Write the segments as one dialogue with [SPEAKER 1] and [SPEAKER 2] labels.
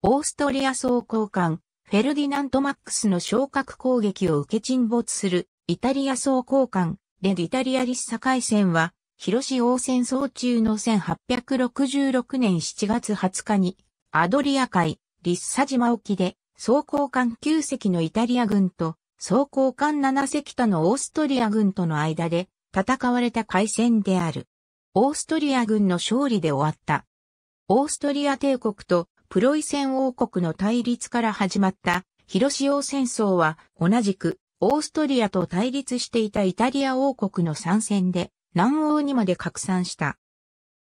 [SPEAKER 1] オーストリア総交換、フェルディナント・マックスの昇格攻撃を受け沈没する、イタリア総交換、レディタリアリッサ海戦は、広島王戦争中の1866年7月20日に、アドリア海、リッサ島沖で、総交艦9隻のイタリア軍と、総交艦7隻とのオーストリア軍との間で、戦われた海戦である。オーストリア軍の勝利で終わった。オーストリア帝国とプロイセン王国の対立から始まった広潮戦争は同じくオーストリアと対立していたイタリア王国の参戦で南欧にまで拡散した。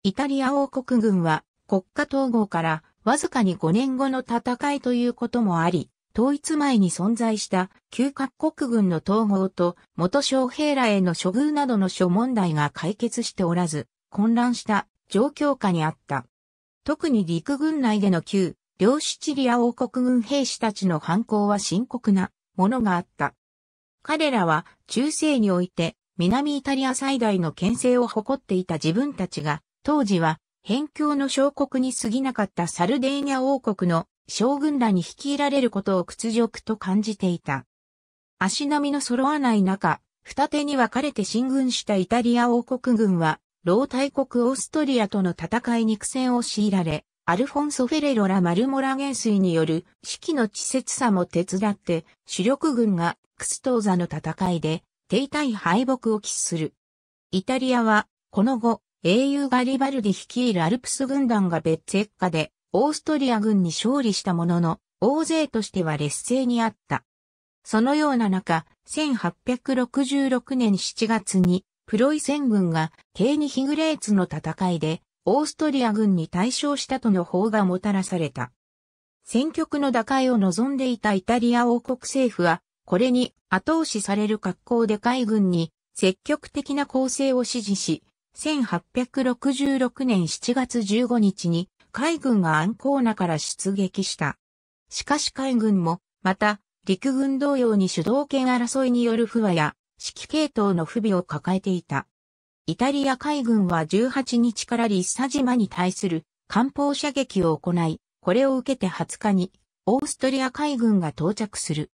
[SPEAKER 1] イタリア王国軍は国家統合からわずかに5年後の戦いということもあり、統一前に存在した旧各国軍の統合と元将兵らへの処遇などの諸問題が解決しておらず、混乱した状況下にあった。特に陸軍内での旧、両シチリア王国軍兵士たちの反抗は深刻なものがあった。彼らは中世において南イタリア最大の牽制を誇っていた自分たちが、当時は辺境の小国に過ぎなかったサルデーニャ王国の将軍らに率いられることを屈辱と感じていた。足並みの揃わない中、二手に分かれて進軍したイタリア王国軍は、老大国オーストリアとの戦いに苦戦を強いられ、アルフォンソ・フェレロラ・マルモラ元帥による指揮の稚拙さも手伝って主力軍がクストーザの戦いで停滞敗北を喫する。イタリアはこの後英雄ガリバルディ率いるアルプス軍団が別ッ下でオーストリア軍に勝利したものの大勢としては劣勢にあった。そのような中、1866年7月にプロイセン軍がケーニヒグレーツの戦いでオーストリア軍に対象したとの方がもたらされた。戦局の打開を望んでいたイタリア王国政府は、これに後押しされる格好で海軍に積極的な攻勢を指示し、1866年7月15日に海軍がアンコーナから出撃した。しかし海軍も、また陸軍同様に主導権争いによる不和や指揮系統の不備を抱えていた。イタリア海軍は18日からリッサ島に対する艦砲射撃を行い、これを受けて20日にオーストリア海軍が到着する。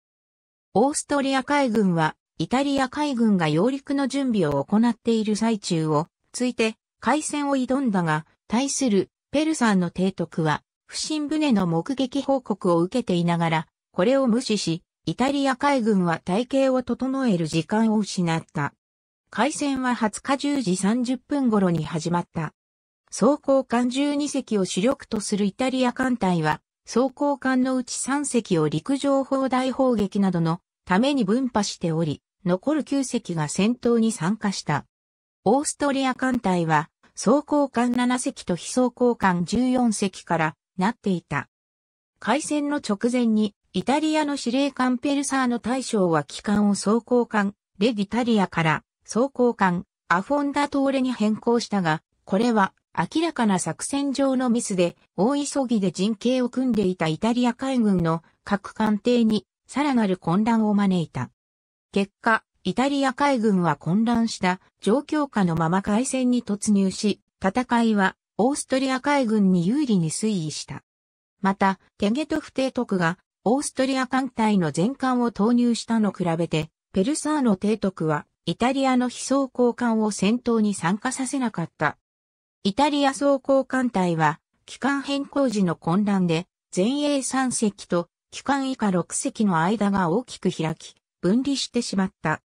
[SPEAKER 1] オーストリア海軍はイタリア海軍が揚陸の準備を行っている最中をついて海戦を挑んだが、対するペルサンの提督は不審船の目撃報告を受けていながら、これを無視し、イタリア海軍は体形を整える時間を失った。海戦は20日10時30分頃に始まった。装甲艦12隻を主力とするイタリア艦隊は、装甲艦のうち3隻を陸上砲台砲撃などのために分派しており、残る9隻が戦闘に参加した。オーストリア艦隊は、装甲艦7隻と非装甲艦14隻からなっていた。海戦の直前にイタリアの司令官ペルサーの大将は機関を装甲艦、レディタリアから装甲艦、アフォンダトーレに変更したが、これは明らかな作戦上のミスで、大急ぎで陣形を組んでいたイタリア海軍の各艦艇にさらなる混乱を招いた。結果、イタリア海軍は混乱した状況下のまま海戦に突入し、戦いはオーストリア海軍に有利に推移した。また、テゲトフ提督がオーストリア艦隊の全艦を投入したの比べて、ペルサーノ提督は、イタリアの非装甲艦を戦闘に参加させなかった。イタリア装甲艦隊は、機関変更時の混乱で、前衛3隻と機関以下6隻の間が大きく開き、分離してしまった。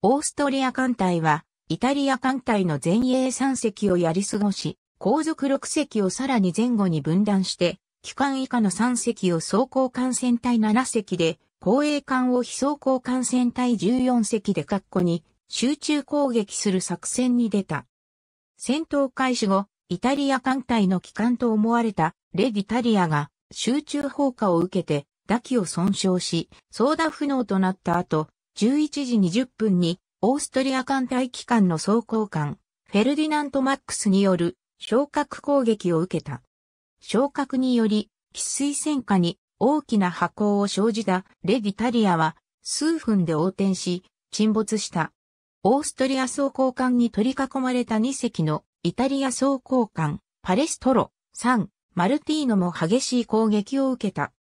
[SPEAKER 1] オーストリア艦隊は、イタリア艦隊の前衛3隻をやり過ごし、後続6隻をさらに前後に分断して、機関以下の3隻を装甲艦船隊7隻で、公衛艦を非装甲艦船隊14隻で括弧に集中攻撃する作戦に出た。戦闘開始後、イタリア艦隊の機関と思われたレディタリアが集中砲火を受けて、打機を損傷し、操舵不能となった後、11時20分にオーストリア艦隊機関の装甲艦、フェルディナント・マックスによる昇格攻撃を受けた。昇格により、喫水戦火に大きな波行を生じたレディタリアは数分で横転し、沈没した。オーストリア総甲艦に取り囲まれた2隻のイタリア総甲艦パレストロ3マルティーノも激しい攻撃を受けた。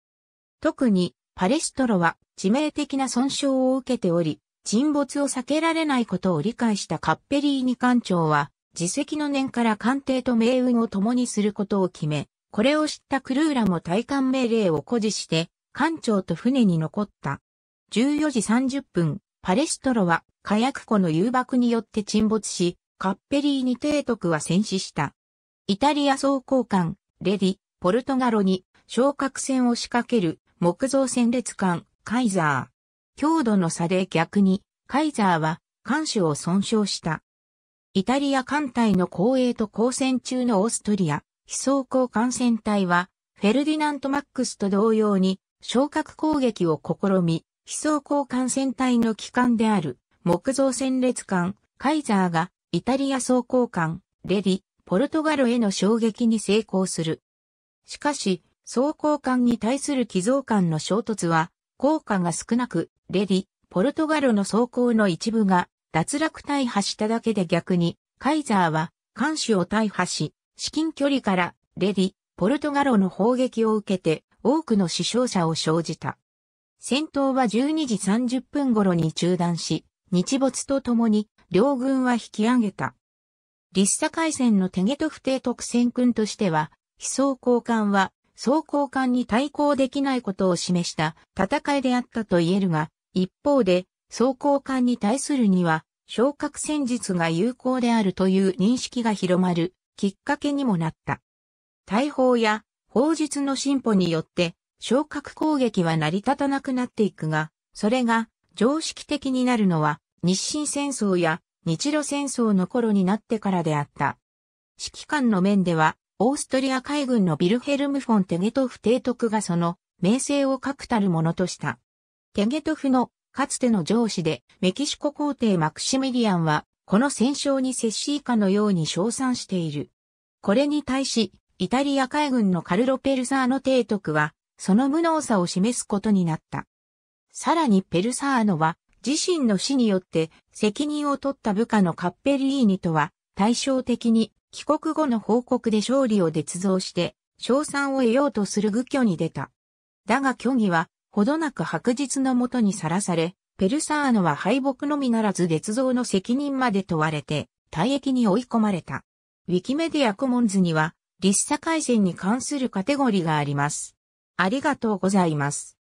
[SPEAKER 1] 特にパレストロは致命的な損傷を受けており、沈没を避けられないことを理解したカッペリーニ艦長は、自責の念から艦艇と命運を共にすることを決め、これを知ったクルーラも退艦命令を誇示して、艦長と船に残った。14時30分、パレストロは火薬庫の誘爆によって沈没し、カッペリーに提督は戦死した。イタリア総交艦、レディ、ポルトガロに昇格船を仕掛ける木造戦列艦、カイザー。強度の差で逆に、カイザーは艦首を損傷した。イタリア艦隊の後衛と交戦中のオーストリア、非走交艦船隊は、フェルディナント・マックスと同様に、昇格攻撃を試み、非走交艦船隊の機関である、木造戦列艦、カイザーが、イタリア装甲艦、レディ、ポルトガルへの衝撃に成功する。しかし、装甲艦に対する寄贈艦の衝突は、効果が少なく、レディ、ポルトガルの装甲の一部が、脱落大破しただけで逆に、カイザーは、艦首を大破し、至近距離から、レディ、ポルトガロの砲撃を受けて、多くの死傷者を生じた。戦闘は12時30分頃に中断し、日没とともに、両軍は引き上げた。リッサ海戦のテゲト不定特戦軍としては、非装交換は、総交換に対抗できないことを示した戦いであったと言えるが、一方で、総交換に対するには、昇格戦術が有効であるという認識が広まるきっかけにもなった。大砲や砲術の進歩によって、昇格攻撃は成り立たなくなっていくが、それが常識的になるのは日清戦争や日露戦争の頃になってからであった。指揮官の面では、オーストリア海軍のビルヘルム・フォン・テゲトフ提督がその名声を確たるものとした。テゲトフのかつての上司でメキシコ皇帝マクシミリアンはこの戦勝に接し以下のように称賛している。これに対し、イタリア海軍のカルロ・ペルサーノ提督は、その無能さを示すことになった。さらにペルサーノは、自身の死によって責任を取った部下のカッペリーニとは、対照的に帰国後の報告で勝利を捏造して、賞賛を得ようとする愚挙に出た。だが虚偽は、ほどなく白日のもとにさらされ、ペルサーノは敗北のみならず列像の責任まで問われて、退役に追い込まれた。ウィキメディアコモンズには、立社改善に関するカテゴリーがあります。ありがとうございます。